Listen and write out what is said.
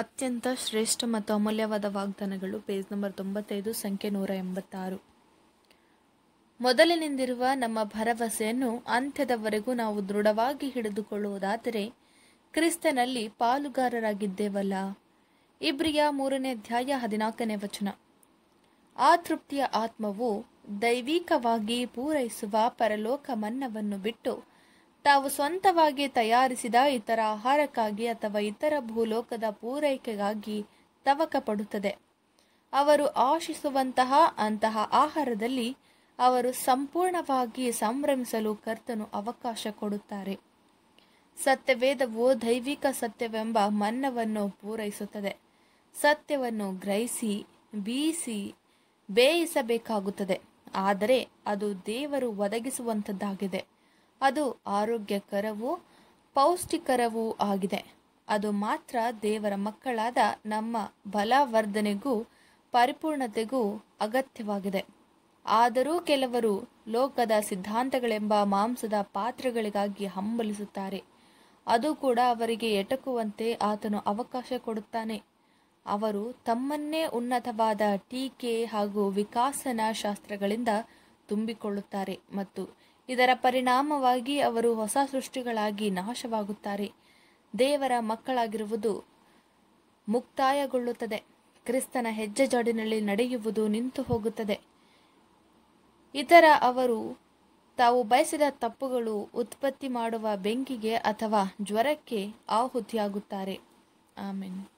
ಅತ್ಯಂತ ಶ್ರೇಷ್ಠ ಮತ್ತು ಅಮೂಲ್ಯವಾದ ವಾಗ್ದಾನಗಳು ಪೇಜ್ ನಂಬರ್ ತೊಂಬತ್ತೈದು ಸಂಖ್ಯೆ ನೂರ ಎಂಬತ್ತಾರು ಮೊದಲಿನಿಂದಿರುವ ನಮ್ಮ ಭರವಸೆಯನ್ನು ಅಂತ್ಯದವರೆಗೂ ನಾವು ದೃಢವಾಗಿ ಹಿಡಿದುಕೊಳ್ಳುವುದಾದರೆ ಕ್ರಿಸ್ತನಲ್ಲಿ ಪಾಲುಗಾರರಾಗಿದ್ದೇವಲ್ಲ ಇಬ್ರಿಯ ಮೂರನೇ ಅಧ್ಯಾಯ ಹದಿನಾಲ್ಕನೇ ವಚನ ಆ ತೃಪ್ತಿಯ ಆತ್ಮವು ದೈವಿಕವಾಗಿ ಪೂರೈಸುವ ಪರಲೋಕ ಮನ್ನವನ್ನು ಬಿಟ್ಟು ತಾವು ಸ್ವಂತವಾಗಿ ತಯಾರಿಸಿದ ಇತರ ಆಹಾರಕ್ಕಾಗಿ ಅಥವಾ ಇತರ ಭೂಲೋಕದ ಪೂರೈಕೆಗಾಗಿ ತವಕ ಪಡುತ್ತದೆ ಅವರು ಆಶಿಸುವಂತಹ ಅಂತಹ ಆಹಾರದಲ್ಲಿ ಅವರು ಸಂಪೂರ್ಣವಾಗಿ ಸಂಭ್ರಮಿಸಲು ಕರ್ತನು ಅವಕಾಶ ಕೊಡುತ್ತಾರೆ ಸತ್ಯವೇದವು ದೈವಿಕ ಸತ್ಯವೆಂಬ ಮನ್ನವನ್ನು ಪೂರೈಸುತ್ತದೆ ಸತ್ಯವನ್ನು ಗ್ರಹಿಸಿ ಬೀಸಿ ಬೇಯಿಸಬೇಕಾಗುತ್ತದೆ ಆದರೆ ಅದು ದೇವರು ಒದಗಿಸುವಂಥದ್ದಾಗಿದೆ ಅದು ಆರೋಗ್ಯಕರವೂ ಪೌಷ್ಟಿಕರವೂ ಆಗಿದೆ ಅದು ಮಾತ್ರ ದೇವರ ಮಕ್ಕಳಾದ ನಮ್ಮ ಬಲವರ್ಧನೆಗೂ ಪರಿಪೂರ್ಣತೆಗೂ ಅಗತ್ಯವಾಗಿದೆ ಆದರೂ ಕೆಲವರು ಲೋಕದ ಸಿದ್ಧಾಂತಗಳೆಂಬ ಮಾಂಸದ ಪಾತ್ರಗಳಿಗಾಗಿ ಹಂಬಲಿಸುತ್ತಾರೆ ಅದು ಕೂಡ ಅವರಿಗೆ ಎಟಕುವಂತೆ ಆತನು ಅವಕಾಶ ಕೊಡುತ್ತಾನೆ ಅವರು ತಮ್ಮನ್ನೇ ಉನ್ನತವಾದ ಟೀಕೆ ಹಾಗೂ ವಿಕಾಸನ ಶಾಸ್ತ್ರಗಳಿಂದ ತುಂಬಿಕೊಳ್ಳುತ್ತಾರೆ ಮತ್ತು ಇದರ ಪರಿಣಾಮವಾಗಿ ಅವರು ಹೊಸ ಸೃಷ್ಟಿಗಳಾಗಿ ನಾಶವಾಗುತ್ತಾರೆ ದೇವರ ಮಕ್ಕಳಾಗಿರುವುದು ಮುಕ್ತಾಯಗೊಳ್ಳುತ್ತದೆ ಕ್ರಿಸ್ತನ ಹೆಜ್ಜೆ ಜಾಡಿನಲ್ಲಿ ನಡೆಯುವುದು ನಿಂತು ಹೋಗುತ್ತದೆ ಇತರ ಅವರು ತಾವು ಬಯಸಿದ ತಪ್ಪುಗಳು ಉತ್ಪತ್ತಿ ಮಾಡುವ ಬೆಂಕಿಗೆ ಅಥವಾ ಜ್ವರಕ್ಕೆ ಆಹುತಿಯಾಗುತ್ತಾರೆ ಆಮೇಲೆ